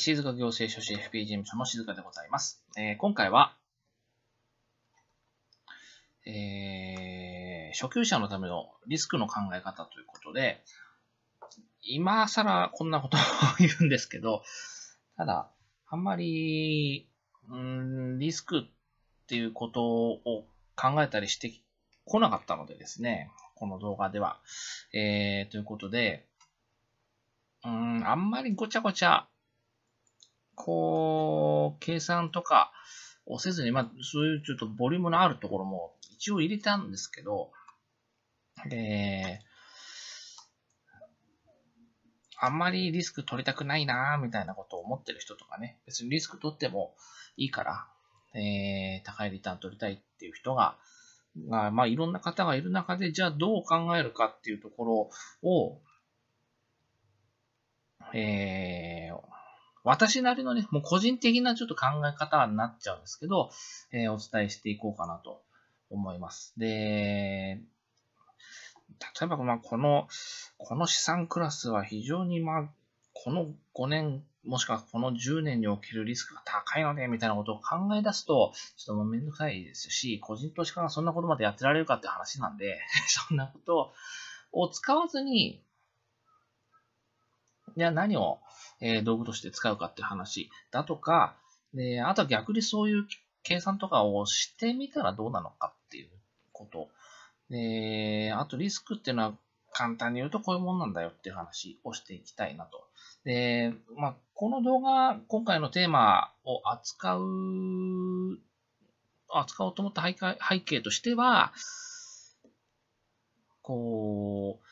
静岡行政書士 FP 事務所の静香でございます。えー、今回は、えー、初級者のためのリスクの考え方ということで、今更こんなことを言うんですけど、ただ、あんまり、うん、リスクっていうことを考えたりしてこなかったのでですね、この動画では。えー、ということで、うん、あんまりごちゃごちゃこう、計算とかをせずに、まあ、そういうちょっとボリュームのあるところも一応入れたんですけど、えあんまりリスク取りたくないなみたいなことを思ってる人とかね、別にリスク取ってもいいから、えー、高いリターン取りたいっていう人が、がまあ、いろんな方がいる中で、じゃあどう考えるかっていうところを、えー、私なりのね、もう個人的なちょっと考え方になっちゃうんですけど、えー、お伝えしていこうかなと思います。で、例えば、まあ、この、この資産クラスは非常に、まあ、この5年、もしくはこの10年におけるリスクが高いので、みたいなことを考え出すと、ちょっともうめんどくさいですし、個人投資家がそんなことまでやってられるかって話なんで、そんなことを使わずに、じゃあ何をえ道具として使うかっていう話だとか、であとは逆にそういう計算とかをしてみたらどうなのかっていうこと。で、あとリスクっていうのは簡単に言うとこういうもんなんだよっていう話をしていきたいなと。で、まあ、この動画、今回のテーマを扱う、扱おうと思った背景としては、こう、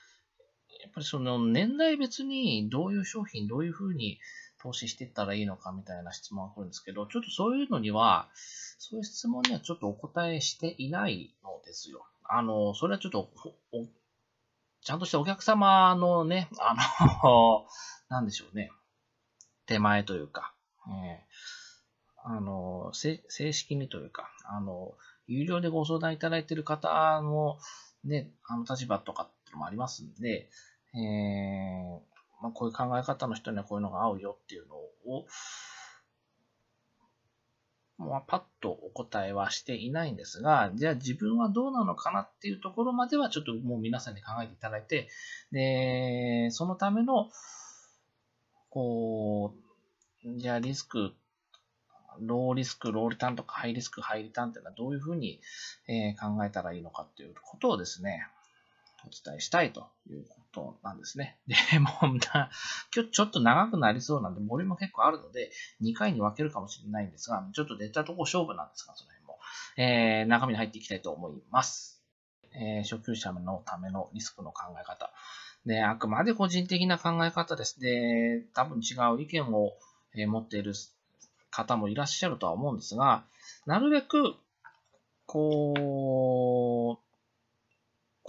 ぱりその年代別にどういう商品、どういうふうに投資していったらいいのかみたいな質問が来るんですけど、ちょっとそういうのには、そういう質問にはちょっとお答えしていないのですよ。あの、それはちょっと、ちゃんとしたお客様のね、あの、なんでしょうね、手前というか、えー、あの、正式にというか、あの、有料でご相談いただいている方のね、あの立場とかってのもありますんで、えー、まあ、こういう考え方の人にはこういうのが合うよっていうのを、まあ、パッとお答えはしていないんですが、じゃあ自分はどうなのかなっていうところまではちょっともう皆さんに考えていただいて、で、そのための、こう、じゃあリスク、ローリスク、ローリターンとかハイリスク、ハイリターンっていうのはどういうふうに考えたらいいのかっていうことをですね、お伝えしたいということなんですね。で、もうな、今日ちょっと長くなりそうなんで、森も結構あるので、2回に分けるかもしれないんですが、ちょっと出たとこ勝負なんですが、その辺も。えー、中身に入っていきたいと思います。えー、初級者のためのリスクの考え方。で、あくまで個人的な考え方です。で、多分違う意見を、え持っている方もいらっしゃるとは思うんですが、なるべく、こう、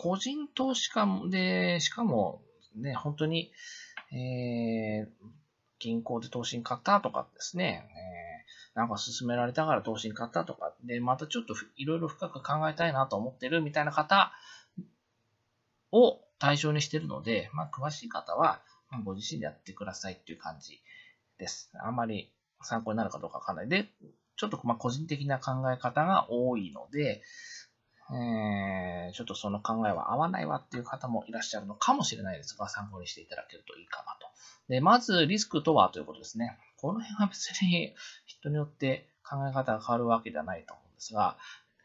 個人投資家で、しかも、ね、本当に、えー、銀行で投資に買ったとかですね、えー、なんか勧められたから投資に買ったとか、で、またちょっといろいろ深く考えたいなと思ってるみたいな方を対象にしてるので、まあ、詳しい方は、ご自身でやってくださいっていう感じです。あんまり参考になるかどうかわかんない。で、ちょっとま個人的な考え方が多いので、えー、ちょっとその考えは合わないわっていう方もいらっしゃるのかもしれないですが、参考にしていただけるといいかなと。で、まず、リスクとはということですね。この辺は別に人によって考え方が変わるわけではないと思うんですが、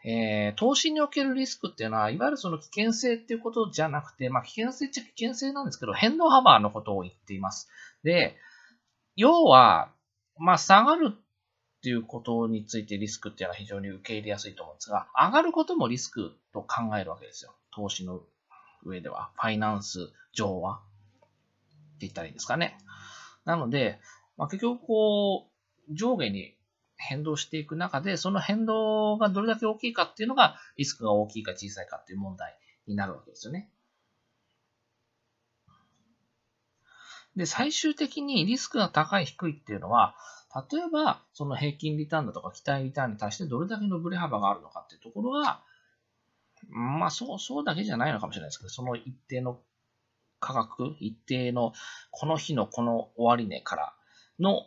えー、投資におけるリスクっていうのは、いわゆるその危険性っていうことじゃなくて、まあ危険性っちゃ危険性なんですけど、変動幅のことを言っています。で、要は、まあ下がるっていうことについてリスクっていうのは非常に受け入れやすいと思うんですが、上がることもリスクと考えるわけですよ。投資の上では、ファイナンス上は、って言ったらいいんですかね。なので、まあ、結局こう、上下に変動していく中で、その変動がどれだけ大きいかっていうのが、リスクが大きいか小さいかっていう問題になるわけですよね。で、最終的にリスクが高い、低いっていうのは、例えば、その平均リターンだとか期待リターンに対してどれだけのブレ幅があるのかっていうところが、まあそう、そうだけじゃないのかもしれないですけど、その一定の価格、一定のこの日のこの終値からの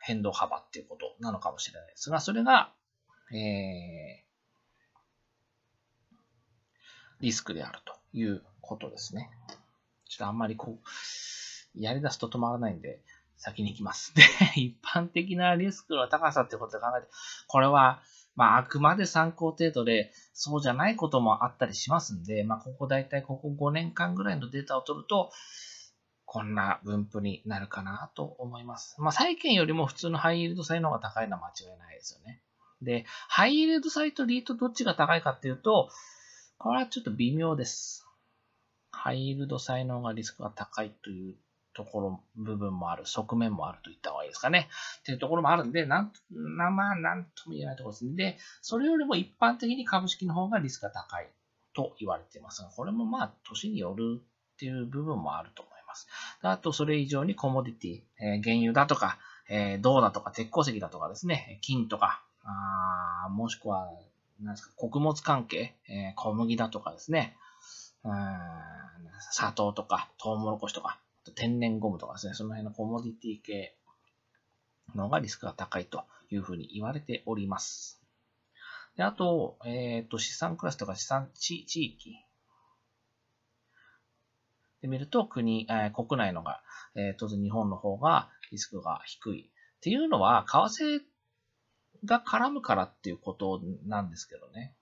変動幅っていうことなのかもしれないですが、それが、えー、リスクであるということですね。ちょっとあんまりこう、やり出すと止まらないんで、先に行きます。で、一般的なリスクの高さってことを考えて、これは、まあ、あくまで参考程度で、そうじゃないこともあったりしますんで、まあ、ここ大体ここ5年間ぐらいのデータを取ると、こんな分布になるかなと思います。まあ、債券よりも普通のハイイールド債の方が高いのは間違いないですよね。で、ハイイールド債とリートどっちが高いかっていうと、これはちょっと微妙です。ハイイールド債の方がリスクが高いというところ、部分もある、側面もあると言った方がいいですかね。っていうところもあるんで、なん、まあ、なんとも言えないところですね。で、それよりも一般的に株式の方がリスクが高いと言われていますが、これもまあ、年によるっていう部分もあると思います。あと、それ以上にコモディティ、えー、原油だとか、えー、銅だとか、鉄鉱石だとかですね、金とか、あもしくは、なんですか、穀物関係、えー、小麦だとかですね、うん砂糖とか、トウモロコシとか、天然ゴムとかですね、その辺のコモディティ系のがリスクが高いというふうに言われております。で、あと、えっ、ー、と、資産クラスとか資産地地域で見ると国、えー、国内のが、えー、当然日本の方がリスクが低い。っていうのは、為替が絡むからっていうことなんですけどね。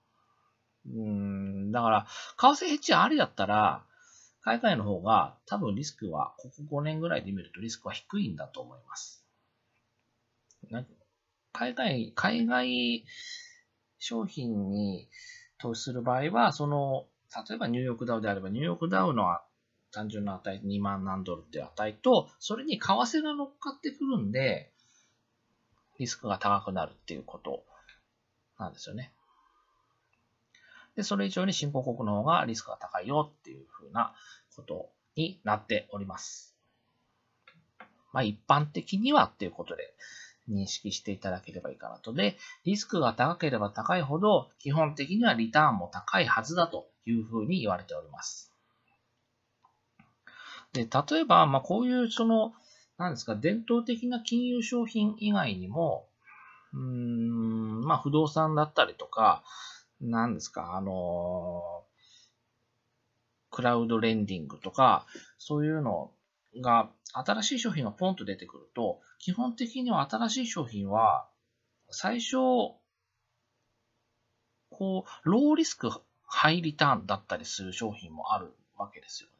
うん、だから、為替ヘッジありだったら、海外の方が多分リスクは、ここ5年ぐらいで見るとリスクは低いんだと思います。海外、海外商品に投資する場合は、その、例えばニューヨークダウであれば、ニューヨークダウの単純な値、2万何ドルっていう値と、それに為替が乗っかってくるんで、リスクが高くなるっていうことなんですよね。で、それ以上に新興国の方がリスクが高いよっていうふうなことになっております。まあ、一般的にはっていうことで認識していただければいいかなと。で、リスクが高ければ高いほど、基本的にはリターンも高いはずだというふうに言われております。で、例えば、まあ、こういうその、なんですか、伝統的な金融商品以外にも、うーん、まあ、不動産だったりとか、何ですか、あのー、クラウドレンディングとか、そういうのが、新しい商品がポンと出てくると、基本的には新しい商品は、最初、こう、ローリスク、ハイリターンだったりする商品もあるわけですよね。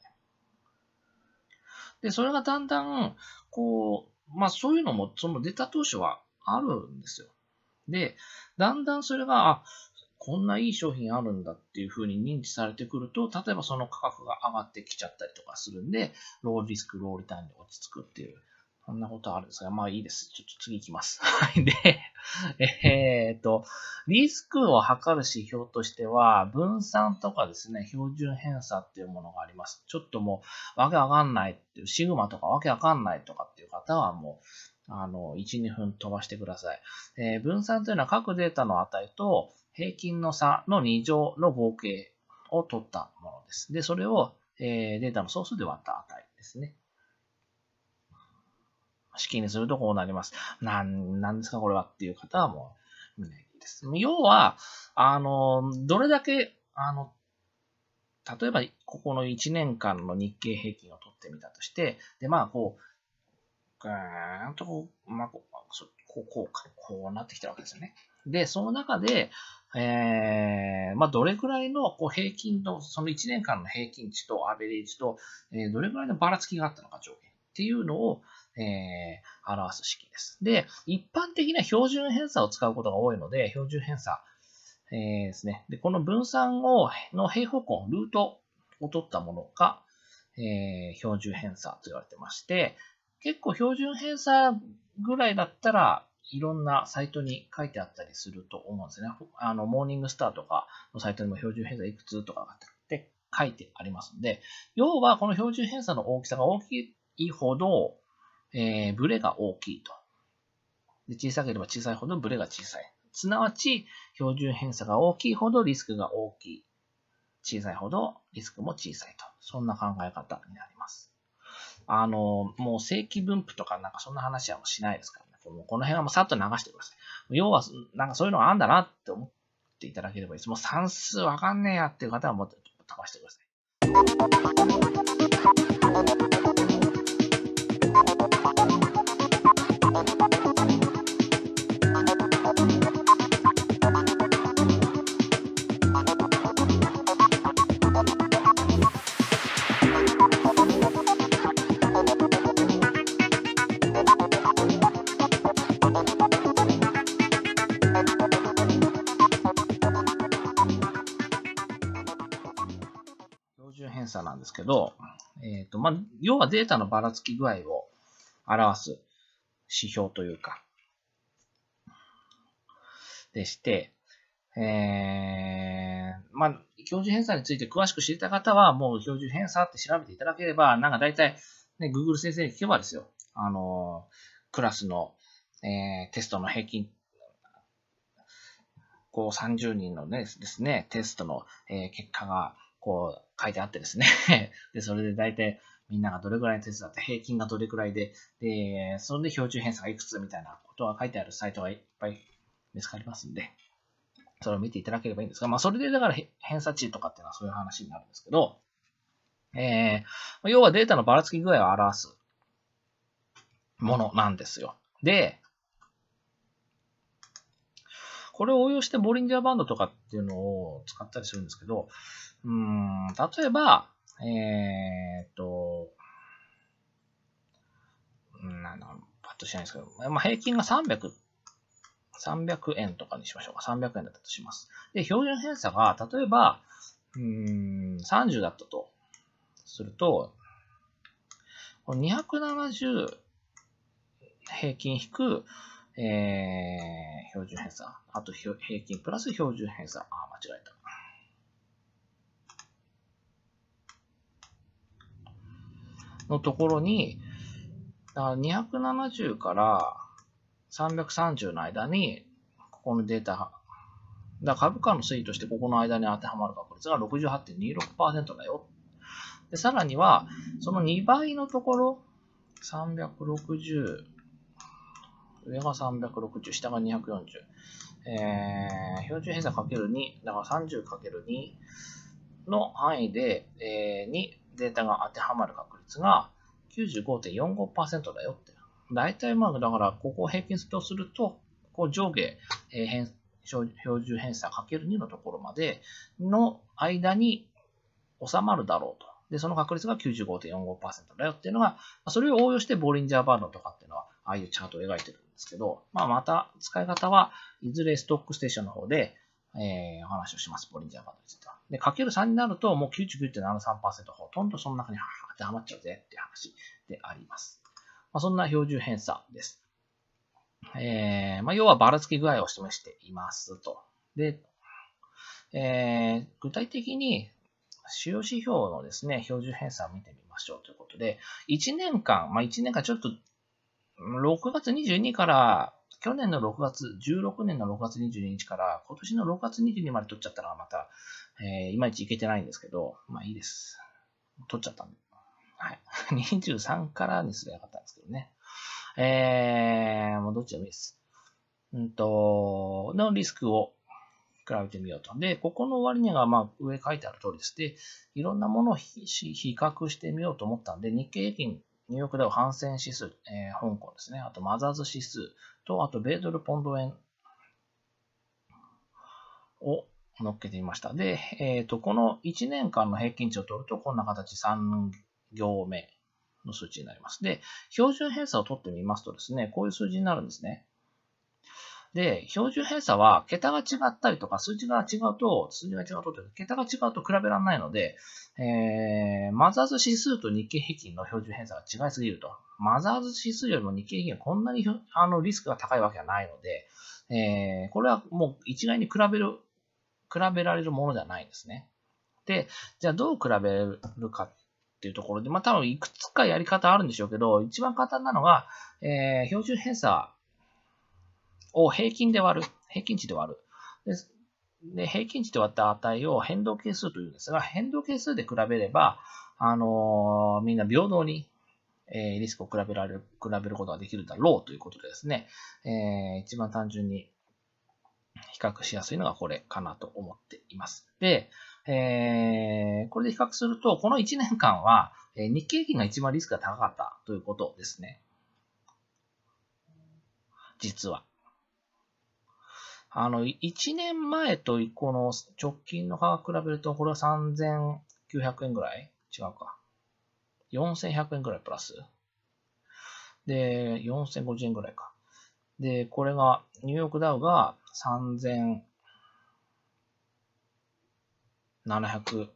で、それがだんだん、こう、まあそういうのも、その出た当初はあるんですよ。で、だんだんそれが、あ、こんないい商品あるんだっていうふうに認知されてくると、例えばその価格が上がってきちゃったりとかするんで、ローリスク、ローリターンに落ち着くっていう、そんなことあるんですが、まあいいです。ちょっと次行きます。はい。で、えー、っと、リスクを測る指標としては、分散とかですね、標準偏差っていうものがあります。ちょっともう、わけわかんないっていう、シグマとかわけわかんないとかっていう方はもう、あの、1、2分飛ばしてください。えー、分散というのは各データの値と、平均の差の2乗の合計を取ったものです。で、それを、えデータの総数で割った値ですね。式にするとこうなります。なん、なんですかこれはっていう方はもう見ないです。要は、あの、どれだけ、あの、例えば、ここの1年間の日経平均を取ってみたとして、で、まあ、こう、ぐーんとこう、まあ、こう、こう、こう、こうなってきたわけですよね。で、その中で、えー、まあ、どれくらいのこう平均と、その1年間の平均値とアベレージと、えー、どれくらいのばらつきがあったのか、上限っていうのを、えー、表す式です。で、一般的な標準偏差を使うことが多いので、標準偏差、えー、ですね。で、この分散を、の平方根、ルートを取ったものが、えー、標準偏差と言われてまして、結構標準偏差ぐらいだったら、いろんなサイトに書いてあったりすると思うんですね。あの、モーニングスターとかのサイトにも標準偏差いくつとかって書いてありますんで、要はこの標準偏差の大きさが大きいほど、えー、ブレが大きいと。で小さければ小さいほどブレが小さい。すなわち、標準偏差が大きいほどリスクが大きい。小さいほどリスクも小さいと。そんな考え方になります。あの、もう正規分布とかなんかそんな話はもうしないですから。もうこの辺はもうさっと流してください。要は、なんかそういうのがあんだなって思っていただければいいです。もう算数わかんねえやっていう方はもっと飛ばしてください。検査なんですけど、えっ、ー、と、まあ、要はデータのばらつき具合を表す指標というか、でして、えー、まあ、標準偏差について詳しく知りた方は、もう標準偏差って調べていただければ、なんか大体、ね、Google 先生に聞けばですよ、あのクラスの、えー、テストの平均、こう30人のね、ですね、テストの、えー、結果が、こ書いてあってですね で、それで大体みんながどれくらい手伝って、平均がどれくらいで、で、それで標準偏差がいくつみたいなことが書いてあるサイトがいっぱい見つかりますんで、それを見ていただければいいんですが、まあ、それでだから偏差値とかっていうのはそういう話になるんですけど、えー、要はデータのばらつき具合を表すものなんですよ。で、これを応用してボリンジャーバンドとかっていうのを使ったりするんですけど、うん、例えば、えー、っと、なんだろう、パッとしないんですけど、まあ、平均が300、300円とかにしましょうか。300円だったとします。で、標準偏差が、例えば、うん、30だったとすると、270平均引く、えー、標準偏差、あと平均プラス標準偏差、あ、間違えた。のところに、270から330の間に、ここのデータ、だ株価の推移としてここの間に当てはまる確率が68.26%だよ。で、さらには、その2倍のところ、360、上が360、下が240。えー、標準偏差かける2だから3 0る2の範囲で、えー、データが当てはまる確率が95.45%だよって。大体まあ、だから、ここを平均するとすると、こう上下、え変標準偏差 ×2 のところまでの間に収まるだろうと。で、その確率が95.45%だよっていうのが、それを応用してボリンジャーバンドとかっていうのは、ああいうチャートを描いてるんですけど、まあ、また使い方はいずれストックステーションの方で、えー、お話をします、ボリンジャーバンドについては。で、かける3になると、もう99.73%ほとんどその中には当てはまっちゃうぜって話であります。まあ、そんな標準偏差です。えー、まあ、要はばらつき具合を示していますと。で、えー、具体的に主要指標のですね、標準偏差を見てみましょうということで、1年間、まあ、1年間ちょっと、6月22から去年の6月、16年の6月22日から今年の6月22日まで取っちゃったのはまた、えー、いまいちいけてないんですけど、まあいいです。取っちゃったんで。はい。23 からにすればよかったんですけどね。えー、もうどっちでもいいです。うんと、のリスクを比べてみようと。で、ここの割にはまあ上書いてある通りです。で、いろんなものを比較してみようと思ったんで、日経平均ニューヨークダウ反戦指数、えー、香港ですね、あとマザーズ指数と、あと米ドルポンド円を乗っけてみました。で、えっ、ー、と、この1年間の平均値を取ると、こんな形3行目の数値になります。で、標準偏差を取ってみますとですね、こういう数字になるんですね。で、標準偏差は桁が違ったりとか、数字が違うと、数字が違うと桁が違うと比べられないので、えー、マザーズ指数と日経平均の標準偏差が違いすぎると。マザーズ指数よりも日経平均はこんなにあのリスクが高いわけはないので、えー、これはもう一概に比べる、比べられるものではないんですね。で、じゃあどう比べるかっていうところで、まあ多分いくつかやり方あるんでしょうけど、一番簡単なのが、えー、標準偏差を平均で割る。平均値で割る。ですで平均値で割った値を変動係数というんですが、変動係数で比べれば、あのー、みんな平等に、えー、リスクを比べられる、比べることができるだろうということでですね、えー、一番単純に比較しやすいのがこれかなと思っています。で、えー、これで比較すると、この1年間は、え日経平均が一番リスクが高かったということですね。実は。あの、1年前とこの直近の価格比べると、これは3900円ぐらい違うか。4100円ぐらいプラス。で、4050円ぐらいか。で、これが、ニューヨークダウが3700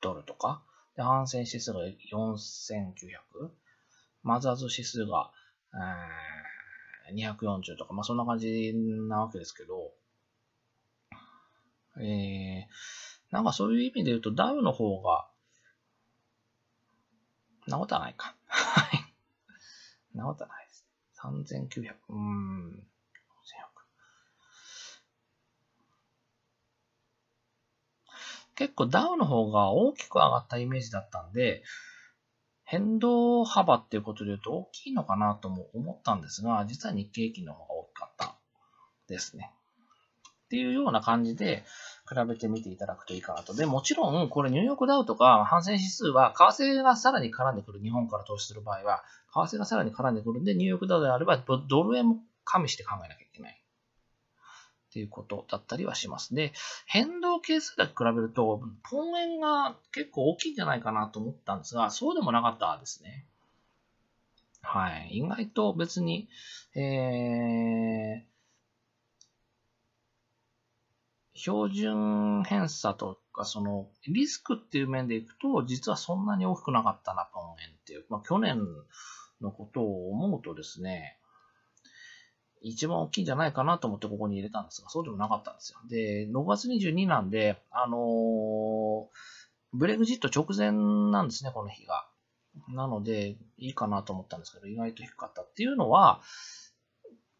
ドルとか。で、反戦指数が4900。マザーズ指数が、えー、240とか、まあそんな感じなわけですけど、えー、なんかそういう意味で言うと DAO の方が、なことはないか。はい。なことはないですね。3900。うーん。結構 DAO の方が大きく上がったイメージだったんで、変動幅っていうことで言うと大きいのかなとも思ったんですが、実は日経平均の方が大きかったですね。っていうような感じで、比べてみていただくといいかなと。で、もちろん、これニューヨークダウとか、反戦指数は、為替がさらに絡んでくる。日本から投資する場合は、為替がさらに絡んでくるんで、ニューヨークダウであれば、ドル円も加味して考えなきゃいけない。っていうことだったりはします。で、変動係数だけ比べると、ポン円が結構大きいんじゃないかなと思ったんですが、そうでもなかったですね。はい。意外と別に、えー、標準偏差とか、その、リスクっていう面でいくと、実はそんなに大きくなかったな、ポン円っていう。まあ、去年のことを思うとですね、一番大きいんじゃないかなと思ってここに入れたんですが、そうでもなかったんですよ。で、6月22なんで、あのー、ブレグジット直前なんですね、この日が。なので、いいかなと思ったんですけど、意外と低かったっていうのは、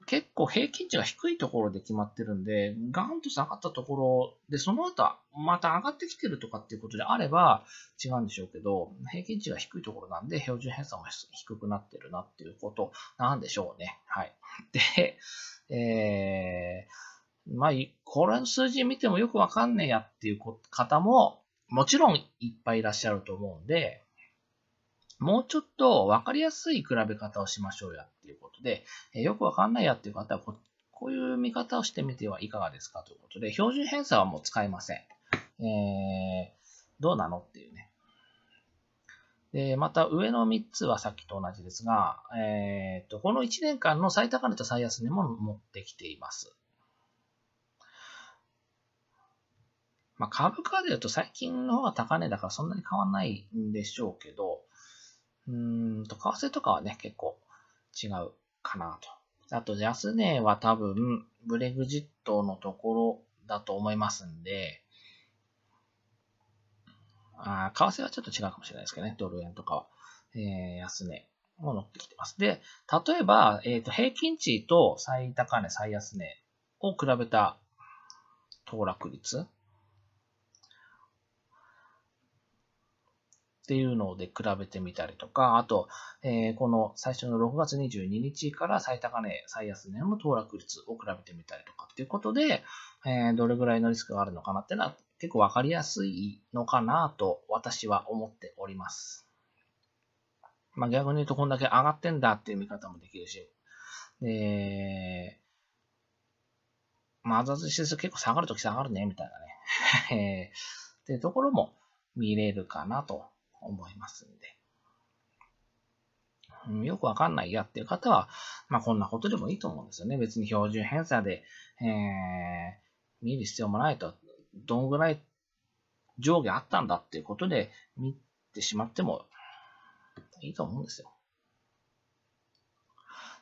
結構平均値が低いところで決まってるんで、ガーンと下がったところで、その後また上がってきてるとかっていうことであれば違うんでしょうけど、平均値が低いところなんで、標準偏差も低くなってるなっていうことなんでしょうね。はい。で、えー、まあ、これの数字見てもよくわかんねえやっていう方も、もちろんいっぱいいらっしゃると思うんで、もうちょっとわかりやすい比べ方をしましょうやということで、えよくわかんないやっていう方はこ、こういう見方をしてみてはいかがですかということで、標準偏差はもう使いません。えー、どうなのっていうね。で、また上の3つはさっきと同じですが、えーと、とこの1年間の最高値と最安値も持ってきています。まあ、株価で言うと最近の方が高値だからそんなに変わらないんでしょうけど、うんと、為替とかはね、結構違うかなと。あと、安値は多分、ブレグジットのところだと思いますんで、あ為替はちょっと違うかもしれないですけどね、ドル円とかは。えー、安値も乗ってきてます。で、例えば、えっ、ー、と、平均値と最高値、最安値を比べた騰落率っていうので比べてみたりとか、あと、えー、この最初の6月22日から最高値、最安値の騰落率を比べてみたりとかっていうことで、えー、どれぐらいのリスクがあるのかなっていうのは結構わかりやすいのかなと私は思っております。まあ、逆に言うとこんだけ上がってんだっていう見方もできるし、で、マザーズ指数結構下がるとき下がるね、みたいなね。えー、っていうところも見れるかなと思いますんで。よくわかんないやっていう方は、まあ、こんなことでもいいと思うんですよね。別に標準偏差で、えー、見る必要もないと、どんぐらい上下あったんだっていうことで見てしまってもいいと思うんですよ。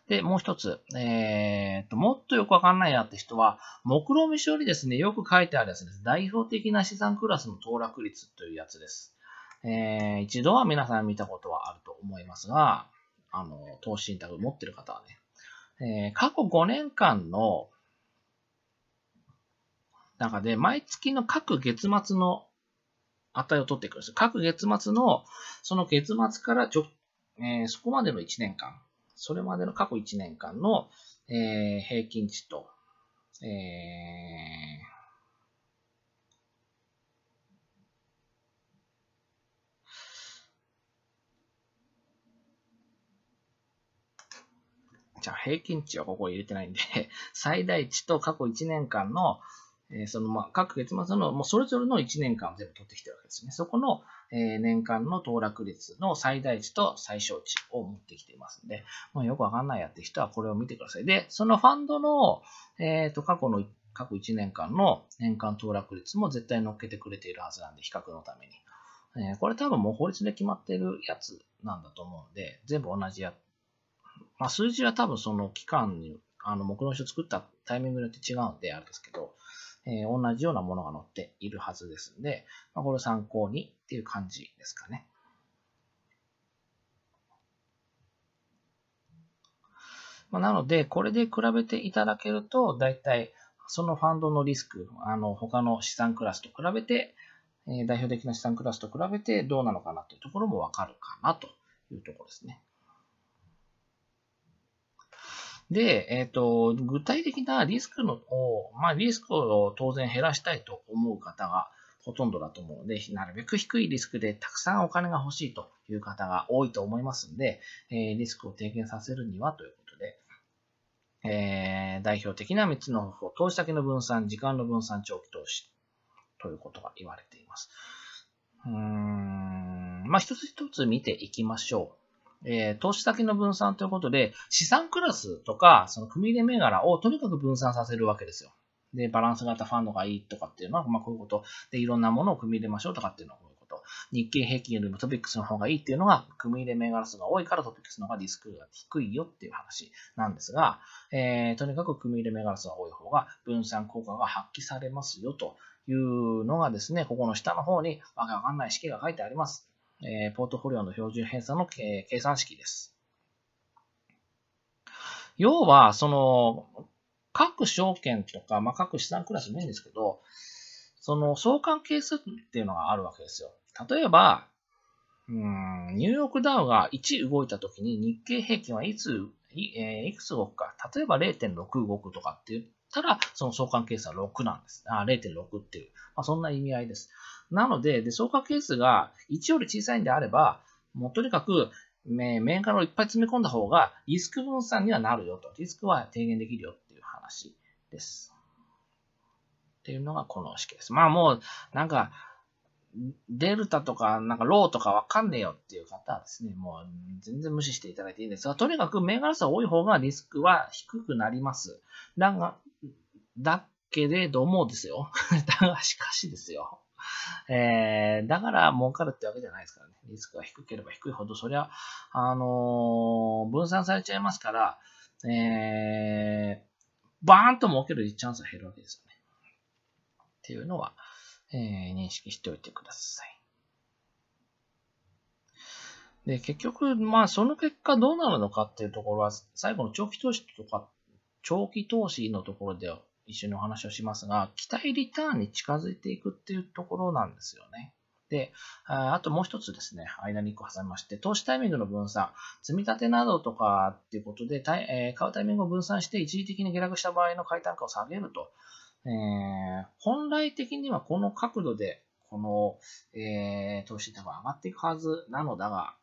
で、もう一つ、えー、と、もっとよくわかんないなって人は、目論見書にですね、よく書いてあるやつです。代表的な資産クラスの騰落率というやつです。えー、一度は皆さん見たことはあると思いますが、あの、投資信託持ってる方はね、えー、過去5年間の中で、毎月の各月末の値を取ってくるんです。各月末の、その月末からちょ、えー、そこまでの1年間、それまでの過去1年間の、えー、平均値と、えー、じゃ平均値はここ入れてないんで 最大値と過去1年間の、えー、そのまあ各月末のもうそれぞれの1年間を全部取ってきてるわけですね。そこの、えー、年間の騰落率の最大値と最小値を持ってきていますんで、もうよくわかんないやって人はこれを見てください。で、そのファンドの、えー、と過去の過去1年間の年間騰落率も絶対乗っけてくれているはずなんで、比較のために。えこれ多分もう法律で決まってるやつなんだと思うんで、全部同じやまあ、数字は多分その期間に、あの、目論書作ったタイミングによって違うんで、あれですけど、えー、同じようなものが載っているはずですんで、まあ、これを参考にっていう感じですかね。まあ、なので、これで比べていただけると、大体、そのファンドのリスク、あの、他の資産クラスと比べて、代表的な資産クラスと比べてどうなのかなというところもわかるかなというところですね。で、えっ、ー、と、具体的なリスクのを、まあ、リスクを当然減らしたいと思う方がほとんどだと思うので、なるべく低いリスクでたくさんお金が欲しいという方が多いと思いますので、えー、リスクを低減させるにはということで、えー、代表的な3つの方法、投資先の分散、時間の分散、長期投資ということが言われています。うーん、まあ、一つ一つ見ていきましょう。えー、投資先の分散ということで、資産クラスとか、その組入れ銘柄をとにかく分散させるわけですよ。で、バランス型ファンドがいいとかっていうのは、まあこういうこと。で、いろんなものを組み入れましょうとかっていうのはこういうこと。日経平均よりもトピックスの方がいいっていうのが、組み入れ銘柄数が多いからトピックスの方がリスクが低いよっていう話なんですが、えー、とにかく組み入れ銘柄数が多い方が分散効果が発揮されますよというのがですね、ここの下の方にわけわかんない式が書いてあります。えポートフォリオの標準偏差の、計算式です。要は、その、各証券とか、まあ、各資産クラスもいいんですけど、その相関係数っていうのがあるわけですよ。例えば、うん、ニューヨークダウが1動いたときに日経平均はいつい,、えー、いくつ動くか、例えば0.6動くとかっていうったら、その相関係数は6なんです。あ0.6っていう、まあ、そんな意味合いです。なのでで、相関係数が1より小さいんであれば、もうとにかく、メーカーをいっぱい詰め込んだ方がリスク分散にはなるよと。リスクは低減できるよっていう話です。っていうのがこの式です。まあもう、なんか、デルタとか、なんかローとかわかんねえよっていう方はですね、もう全然無視していただいていいんですが、とにかく銘柄数が多い方がリスクは低くなります。だが、だけれどもですよ。だが、しかしですよ。えー、だから儲かるってわけじゃないですからね。リスクが低ければ低いほど、そりゃ、あのー、分散されちゃいますから、えー、バーンと儲けるチャンスが減るわけですよね。っていうのは、えー、認識しておいてください。で、結局、まあ、その結果どうなるのかっていうところは、最後の長期投資とか、長期投資のところで一緒にお話をしますが、期待リターンに近づいていくっていうところなんですよね。で、あともう一つですね、間に1個挟みまして、投資タイミングの分散、積み立てなどとかっていうことで、え買うタイミングを分散して一時的に下落した場合の買い単価を下げると。えー、本来的にはこの角度で、この、えー、投資高が上がっていくはずなのだが、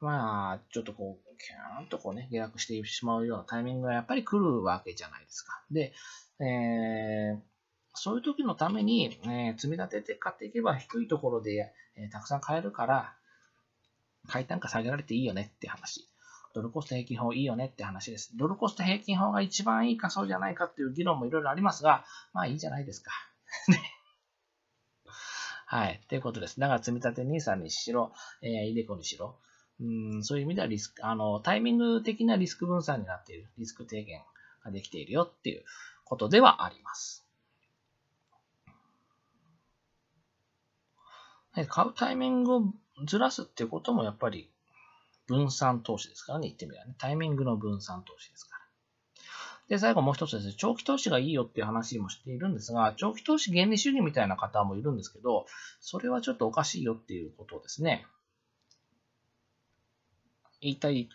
まあ、ちょっとこう、キャーンとこうね、下落してしまうようなタイミングがやっぱり来るわけじゃないですか。で、えー、そういう時のために、えー、積み立てて買っていけば低いところで、えー、たくさん買えるから、買い単価下げられていいよねって話。ドルコスト平均法いいよねって話です。ドルコスト平均法が一番いいかそうじゃないかっていう議論もいろいろありますが、まあいいじゃないですか。はい。ということです。だから積み立て NISA にしろ、えー、イデコにしろ、うん、そういう意味ではリスク、あの、タイミング的なリスク分散になっている、リスク低減ができているよっていうことではあります。買うタイミングをずらすっていうこともやっぱり分散投資ですからね、言ってみればね。タイミングの分散投資ですから。で、最後もう一つですね、長期投資がいいよっていう話もしているんですが、長期投資原理主義みたいな方もいるんですけど、それはちょっとおかしいよっていうことですね。言いたい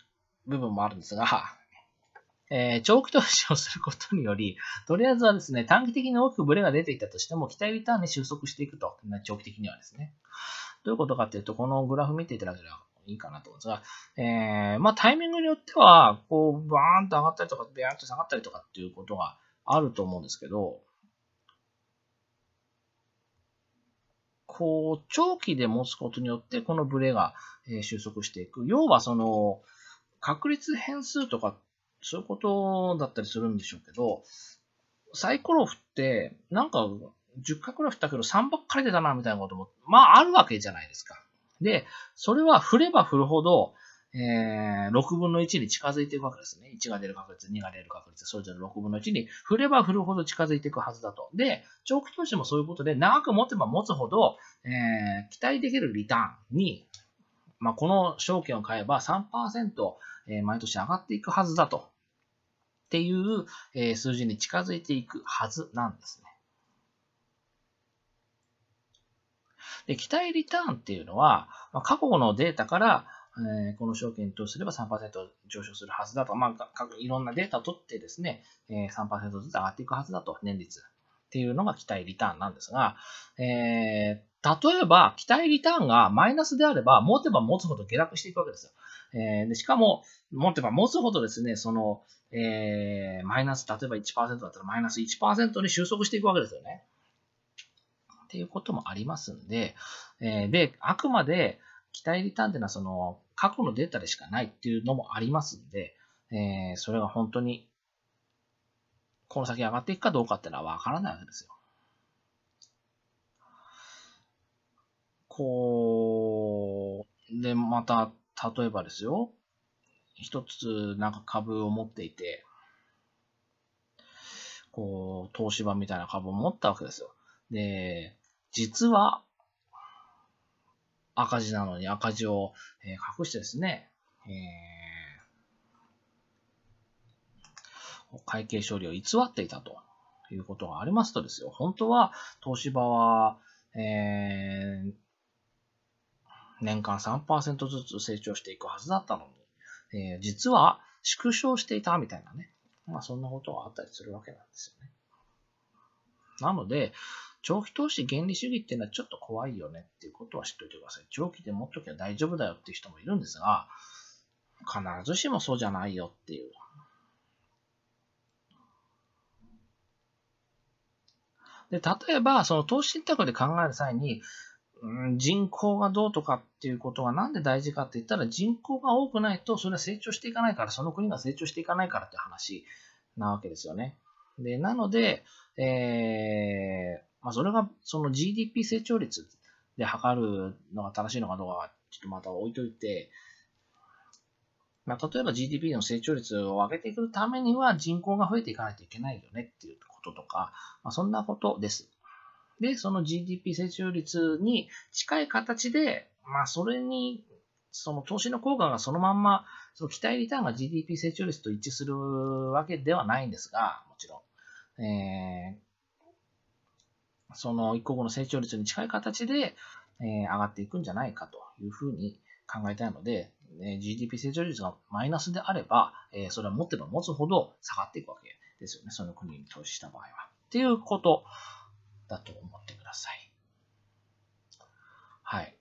部分もあるんですが、えー、長期投資をすることにより、とりあえずはですね、短期的に大きくブレが出ていたとしても、期待リターンに収束していくと、長期的にはですね。どういうことかっていうと、このグラフ見ていただければいいかなと思うんですが、えー、まあタイミングによっては、こう、バーンと上がったりとか、ビャーンと下がったりとかっていうことがあると思うんですけど、こう、長期で持つことによって、このブレが、え収束していく。要は、その、確率変数とか、そういうことだったりするんでしょうけど、サイコロ振って、なんか、10回くらい振ったけど、3ばっかり出たな、みたいなことも、まあ、あるわけじゃないですか。で、それは振れば振るほど、えー、6分の1に近づいていくわけですね。1が出る確率、2が出る確率、それぞれ6分の1に振れば振るほど近づいていくはずだと。で、長期投資もそういうことで、長く持てば持つほど、えー、期待できるリターンに、まあ、この証券を買えば3%、え毎年上がっていくはずだと。っていう、え数字に近づいていくはずなんですね。で、期待リターンっていうのは、まあ、過去のデータから、えー、この証券に投資すれば3%上昇するはずだと、まあ、いろんなデータを取ってですね、えー、3%ずつ上がっていくはずだと、年率っていうのが期待リターンなんですが、えー例えば、期待リターンがマイナスであれば、持てば持つほど下落していくわけですよ。えー、でしかも、持てば持つほどですね、その、えー、マイナス、例えば1%だったらマイナス1%に収束していくわけですよね。っていうこともありますんで、えー、で、あくまで期待リターンっていうのは、その、過去のデータでしかないっていうのもありますんで、えー、それが本当に、この先上がっていくかどうかっていうのは分からないわけですよ。こう、で、また、例えばですよ、一つなんか株を持っていて、こう、東芝みたいな株を持ったわけですよ。で、実は赤字なのに赤字を、え隠してですね、えー、会計処理を偽っていたということがありますとですよ、本当は東芝は、えー、年間3%ずつ成長していくはずだったのに、えー、実は縮小していたみたいなね、まあそんなことがあったりするわけなんですよね。なので、長期投資原理主義っていうのはちょっと怖いよねっていうことは知っておいてください。長期で持っときゃ大丈夫だよっていう人もいるんですが、必ずしもそうじゃないよっていう。で、例えば、その投資信託で考える際に、うん、人口がどうとかっていうことがなんで大事かって言ったら人口が多くないとそれは成長していかないからその国が成長していかないからって話なわけですよね。で、なので、えー、まあ、それが、その GDP 成長率で測るのが正しいのかどうかは、ちょっとまた置いといて、まあ、例えば GDP の成長率を上げていくためには人口が増えていかないといけないよねっていうこととか、まあ、そんなことです。で、その GDP 成長率に近い形で、まあ、それに、その投資の効果がそのまんま、その期待リターンが GDP 成長率と一致するわけではないんですが、もちろん。えー、その一個後の成長率に近い形で、え上がっていくんじゃないかというふうに考えたいので、ね、GDP 成長率がマイナスであれば、えそれは持てば持つほど下がっていくわけですよね、その国に投資した場合は。っていうことだと思ってください。はい。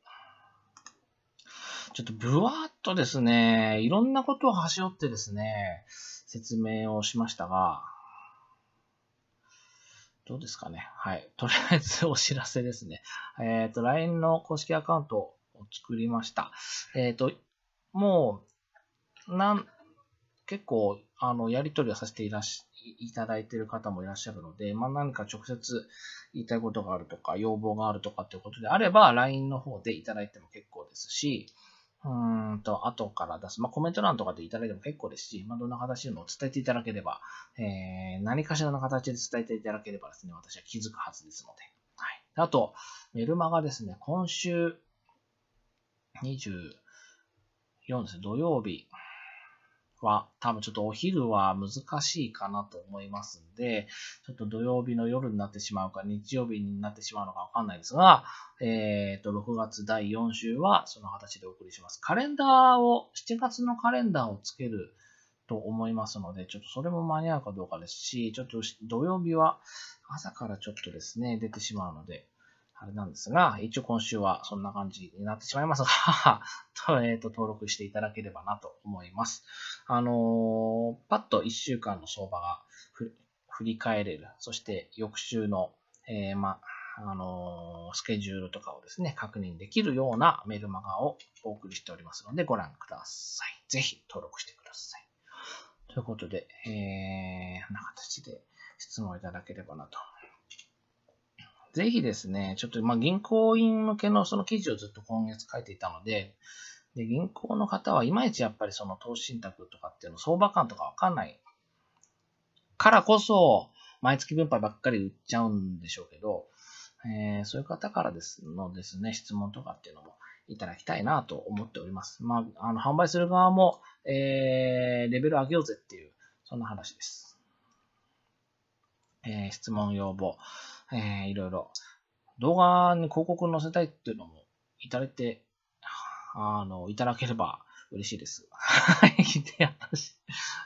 ちょっとぶわーっとですね、いろんなことを端折ってですね、説明をしましたが、どうですかね。はい。とりあえずお知らせですね。えっ、ー、と、LINE の公式アカウントを作りました。えっ、ー、と、もう、なん、結構、あの、やりとりをさせていらし、いただいている方もいらっしゃるので、まあ、何か直接言いたいことがあるとか、要望があるとかっていうことであれば、LINE の方でいただいても結構ですし、うんと、後から出す。まあ、コメント欄とかでいただいても結構ですし、まあ、どんな形でも伝えていただければ、えー、何かしらの形で伝えていただければですね、私は気づくはずですので。はい。あと、メルマがですね、今週24ですね、土曜日、は、多分ちょっとお昼は難しいかなと思いますんで、ちょっと土曜日の夜になってしまうか、日曜日になってしまうのかわかんないですが、えっ、ー、と、6月第4週はその形でお送りします。カレンダーを、7月のカレンダーをつけると思いますので、ちょっとそれも間に合うかどうかですし、ちょっと土曜日は朝からちょっとですね、出てしまうので、あれなんですが、一応今週はそんな感じになってしまいますが えっと、登録していただければなと思います。あのー、パッと1週間の相場が振り返れる、そして翌週の、えー、まあ、のー、スケジュールとかをですね、確認できるようなメルマガをお送りしておりますので、ご覧ください。ぜひ登録してください。ということで、えー、こんな形で質問いただければなとぜひですね、ちょっとまあ銀行員向けのその記事をずっと今月書いていたので、で銀行の方はいまいちやっぱりその投資信託とかっていうの相場感とかわかんないからこそ、毎月分配ばっかり売っちゃうんでしょうけど、えー、そういう方からですのですね、質問とかっていうのもいただきたいなと思っております。まあ、あの販売する側も、えー、レベル上げようぜっていう、そんな話です。えー、質問要望。えー、いろいろ動画に広告載せたいっていうのもいただいて、あの、いただければ嬉しいです。はい。で、私、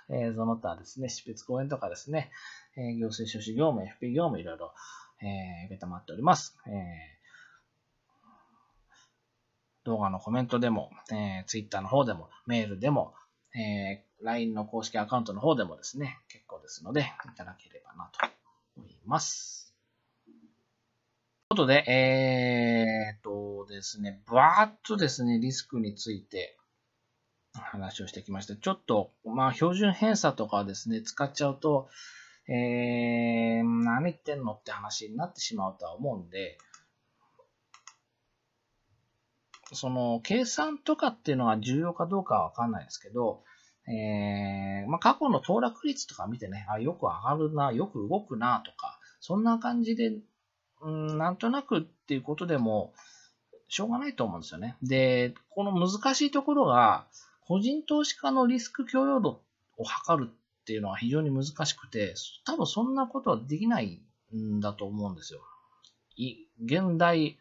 えー、その他ですね、執筆講演とかですね、えー、行政書士業務、FP 業務、いろいろ、えー、受けたまっております。えー、動画のコメントでも、えー、Twitter の方でも、メールでも、えー、LINE の公式アカウントの方でもですね、結構ですので、いただければなと思います。ということで、えー、っとですね、ばーっとですね、リスクについて話をしてきました。ちょっと、まあ、標準偏差とかですね、使っちゃうと、えー、何言ってんのって話になってしまうとは思うんで、その、計算とかっていうのが重要かどうかはわかんないですけど、えー、まあ、過去の騰落率とか見てね、あ、よく上がるな、よく動くなとか、そんな感じでうん、なんとなくっていうことでも、しょうがないと思うんですよね。で、この難しいところが、個人投資家のリスク許容度を測るっていうのは非常に難しくて、多分そんなことはできないんだと思うんですよ。い現代、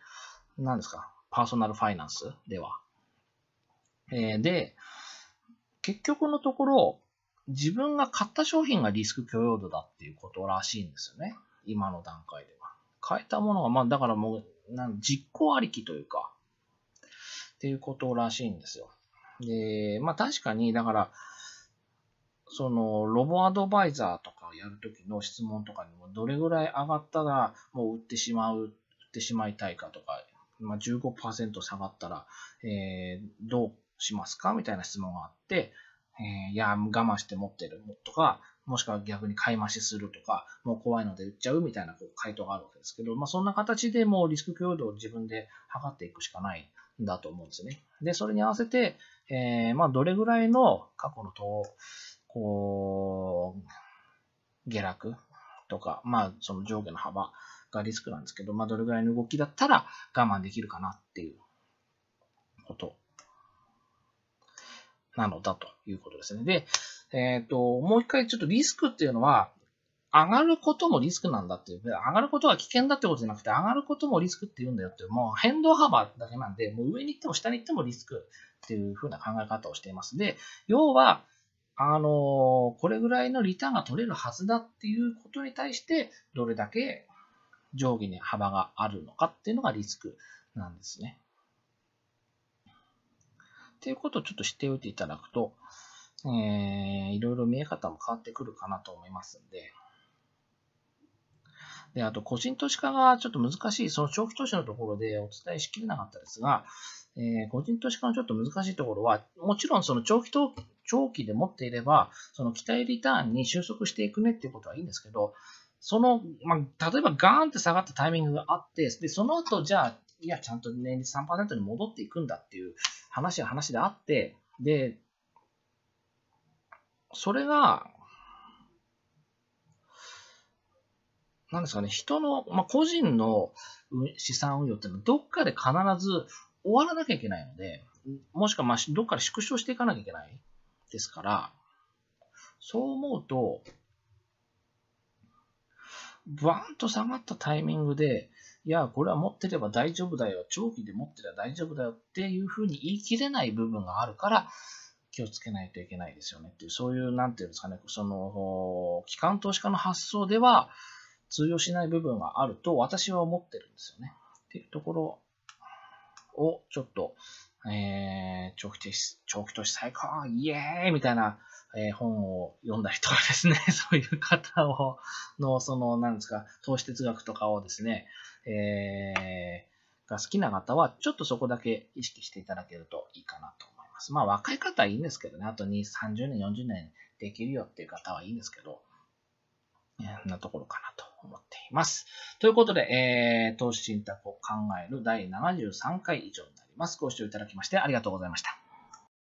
なんですか、パーソナルファイナンスでは。えー、で、結局のところ、自分が買った商品がリスク許容度だっていうことらしいんですよね。今の段階で。変えたものが、まあ、だからもう、なん実行ありきというか、っていうことらしいんですよ。で、まあ確かに、だから、その、ロボアドバイザーとかやるときの質問とかにも、どれぐらい上がったら、もう売ってしまう、売ってしまいたいかとか、まあ15%下がったら、えー、どうしますかみたいな質問があって、えー、いや、我慢して持ってるとか、もしくは逆に買い増しするとか、もう怖いので売っちゃうみたいなこう回答があるわけですけど、まあ、そんな形でもうリスク強度を自分で測っていくしかないんだと思うんですね。で、それに合わせて、えー、まあ、どれぐらいの過去のと、こう、下落とか、まあ、その上下の幅がリスクなんですけど、まあ、どれぐらいの動きだったら我慢できるかなっていうことなのだということですね。で、えっ、ー、と、もう一回ちょっとリスクっていうのは、上がることもリスクなんだっていう、上がることは危険だってことじゃなくて、上がることもリスクって言うんだよって、もう変動幅だけなんで、もう上に行っても下に行ってもリスクっていうふうな考え方をしています。で、要は、あのこれぐらいのリターンが取れるはずだっていうことに対して、どれだけ上下に幅があるのかっていうのがリスクなんですね。っていうことをちょっと知っておいていただくと、えー、いろいろ見え方も変わってくるかなと思いますんで。で、あと、個人投資家がちょっと難しい、その長期投資のところでお伝えしきれなかったですが、えー、個人投資家のちょっと難しいところは、もちろんその長期投長期で持っていれば、その期待リターンに収束していくねっていうことはいいんですけど、その、まあ、例えばガーンって下がったタイミングがあって、で、その後、じゃあ、いや、ちゃんと年率3%に戻っていくんだっていう話は話であって、で、それが、なんですかね、人の、まあ、個人の資産運用っていうのは、どっかで必ず終わらなきゃいけないので、もしくは、まあ、どっかで縮小していかなきゃいけないですから、そう思うと、バーンと下がったタイミングで、いや、これは持ってれば大丈夫だよ、長期で持ってれば大丈夫だよっていうふうに言い切れない部分があるから、気をつけないといけないですよねっていう、そういう、なんていうんですかね、その、機関投資家の発想では通用しない部分はあると私は思ってるんですよね。っていうところを、ちょっと、えー、長期投資、長期投資最高イエーイみたいな、えー、本を読んだりとかですね、そういう方を、の、その、なんですか、投資哲学とかをですね、えー、が好きな方は、ちょっとそこだけ意識していただけるといいかなとます。まあ若い方はいいんですけどね、あと2、30年、40年できるよっていう方はいいんですけど、そんなところかなと思っています。ということで、えー、投資信託を考える第73回以上になります。ご視聴いただきましてありがとうございました。